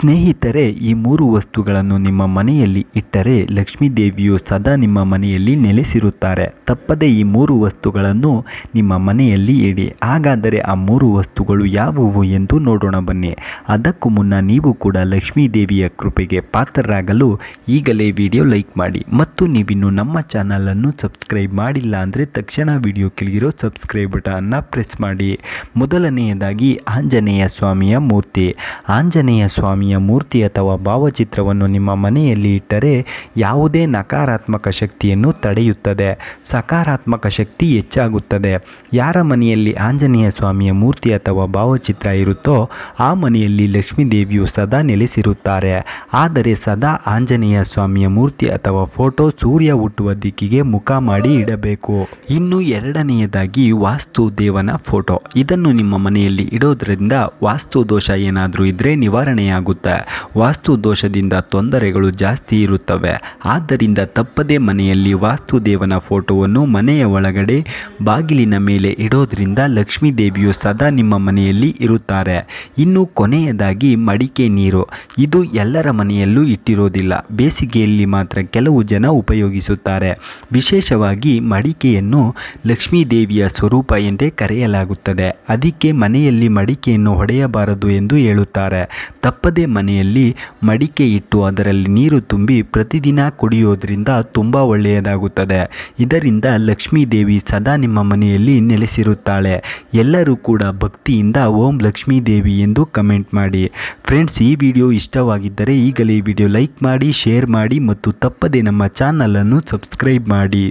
ಸ್ನೇಹಿತರೆ ಈ ಮೂರು ವಸ್ತುಗಳನ್ನು ನಿಮ್ಮ ಮನೆಯಲ್ಲಿ ಇಟ್ಟರೆ ಲಕ್ಷ್ಮೀ ದೇವಿಯು ಸದಾ ನಿಮ್ಮ ಮನೆಯಲ್ಲಿ ನೆಲೆಸಿರುತ್ತಾರೆ ತಪ್ಪದೆ ಈ ಮೂರು ವಸ್ತುಗಳನ್ನು ನಿಮ್ಮ ಮನೆಯಲ್ಲಿ ಇಡಿ ಹಾಗಾದರೆ ಆ ಮೂರು ವಸ್ತುಗಳು ಯಾವುವು ಎಂದು ನೋಡೋಣ ಬನ್ನಿ ಅದಕ್ಕೂ ಮುನ್ನ ನೀವು ಕೂಡ ಲಕ್ಷ್ಮೀ ದೇವಿಯ ಕೃಪೆಗೆ ಪಾತ್ರರಾಗಲು ಈಗಲೇ ವಿಡಿಯೋ ಲೈಕ್ ಮಾಡಿ ಮತ್ತು ನೀವಿನ್ನು ನಮ್ಮ ಚಾನಲನ್ನು ಸಬ್ಸ್ಕ್ರೈಬ್ ಮಾಡಿಲ್ಲ ಅಂದರೆ ತಕ್ಷಣ ವಿಡಿಯೋ ಕೆಳಗಿರೋ ಸಬ್ಸ್ಕ್ರೈಬ್ ಬಟನ್ನ ಪ್ರೆಸ್ ಮಾಡಿ ಮೊದಲನೆಯದಾಗಿ ಆಂಜನೇಯ ಸ್ವಾಮಿಯ ಮೂರ್ತಿ ಆಂಜನೇಯ ಸ್ವಾಮಿ ಲಕ್ಷ್ಮಿಯ ಮೂರ್ತಿ ಅಥವಾ ಭಾವಚಿತ್ರವನ್ನು ನಿಮ್ಮ ಮನೆಯಲ್ಲಿ ಇಟ್ಟರೆ ಯಾವುದೇ ನಕಾರಾತ್ಮಕ ಶಕ್ತಿಯನ್ನು ತಡೆಯುತ್ತದೆ ಸಕಾರಾತ್ಮಕ ಶಕ್ತಿ ಹೆಚ್ಚಾಗುತ್ತದೆ ಯಾರ ಮನೆಯಲ್ಲಿ ಆಂಜನೇಯ ಸ್ವಾಮಿಯ ಮೂರ್ತಿ ಅಥವಾ ಭಾವಚಿತ್ರ ಇರುತ್ತೋ ಆ ಮನೆಯಲ್ಲಿ ಲಕ್ಷ್ಮೀ ದೇವಿಯು ಸದಾ ನೆಲೆಸಿರುತ್ತಾರೆ ಆದರೆ ಸದಾ ಆಂಜನೇಯ ಸ್ವಾಮಿಯ ಮೂರ್ತಿ ಅಥವಾ ಫೋಟೋ ಸೂರ್ಯ ಹುಟ್ಟುವ ದಿಕ್ಕಿಗೆ ಮುಖ ಮಾಡಿ ಇಡಬೇಕು ಇನ್ನು ಎರಡನೆಯದಾಗಿ ವಾಸ್ತು ದೇವನ ಫೋಟೋ ಇದನ್ನು ನಿಮ್ಮ ಮನೆಯಲ್ಲಿ ಇಡೋದ್ರಿಂದ ವಾಸ್ತು ದೋಷ ಏನಾದರೂ ಇದ್ದರೆ ನಿವಾರಣೆಯಾಗುತ್ತದೆ ಇರುತ್ತೆ ವಾಸ್ತು ದೋಷದಿಂದ ತೊಂದರೆಗಳು ಜಾಸ್ತಿ ಇರುತ್ತವೆ ಆದ್ದರಿಂದ ತಪ್ಪದೇ ಮನೆಯಲ್ಲಿ ವಾಸ್ತುದೇವನ ಫೋಟೋವನ್ನು ಮನೆಯ ಒಳಗಡೆ ಬಾಗಿಲಿನ ಮೇಲೆ ಇಡೋದ್ರಿಂದ ಲಕ್ಷ್ಮೀ ದೇವಿಯು ಸದಾ ನಿಮ್ಮ ಮನೆಯಲ್ಲಿ ಇರುತ್ತಾರೆ ಇನ್ನು ಕೊನೆಯದಾಗಿ ಮಡಿಕೆ ನೀರು ಇದು ಎಲ್ಲರ ಮನೆಯಲ್ಲೂ ಇಟ್ಟಿರೋದಿಲ್ಲ ಬೇಸಿಗೆಯಲ್ಲಿ ಮಾತ್ರ ಕೆಲವು ಜನ ಉಪಯೋಗಿಸುತ್ತಾರೆ ವಿಶೇಷವಾಗಿ ಮಡಿಕೆಯನ್ನು ಲಕ್ಷ್ಮೀ ದೇವಿಯ ಸ್ವರೂಪ ಎಂದೇ ಕರೆಯಲಾಗುತ್ತದೆ ಅದಕ್ಕೆ ಮನೆಯಲ್ಲಿ ಮಡಿಕೆಯನ್ನು ಹೊಡೆಯಬಾರದು ಎಂದು ಹೇಳುತ್ತಾರೆ ತಪ್ಪದೆ ಮನೆಯಲ್ಲಿ ಮಡಿಕೆ ಇಟ್ಟು ಅದರಲ್ಲಿ ನೀರು ತುಂಬಿ ಪ್ರತಿದಿನ ಕುಡಿಯೋದ್ರಿಂದ ತುಂಬ ಒಳ್ಳೆಯದಾಗುತ್ತದೆ ಇದರಿಂದ ಲಕ್ಷ್ಮೀ ದೇವಿ ಸದಾ ನಿಮ್ಮ ಮನೆಯಲ್ಲಿ ನೆಲೆಸಿರುತ್ತಾಳೆ ಎಲ್ಲರೂ ಕೂಡ ಭಕ್ತಿಯಿಂದ ಓಂ ಲಕ್ಷ್ಮೀ ದೇವಿ ಎಂದು ಕಮೆಂಟ್ ಮಾಡಿ ಫ್ರೆಂಡ್ಸ್ ಈ ವಿಡಿಯೋ ಇಷ್ಟವಾಗಿದ್ದರೆ ಈಗಲೇ ಈ ವಿಡಿಯೋ ಲೈಕ್ ಮಾಡಿ ಶೇರ್ ಮಾಡಿ ಮತ್ತು ತಪ್ಪದೇ ನಮ್ಮ ಚಾನಲನ್ನು ಸಬ್ಸ್ಕ್ರೈಬ್ ಮಾಡಿ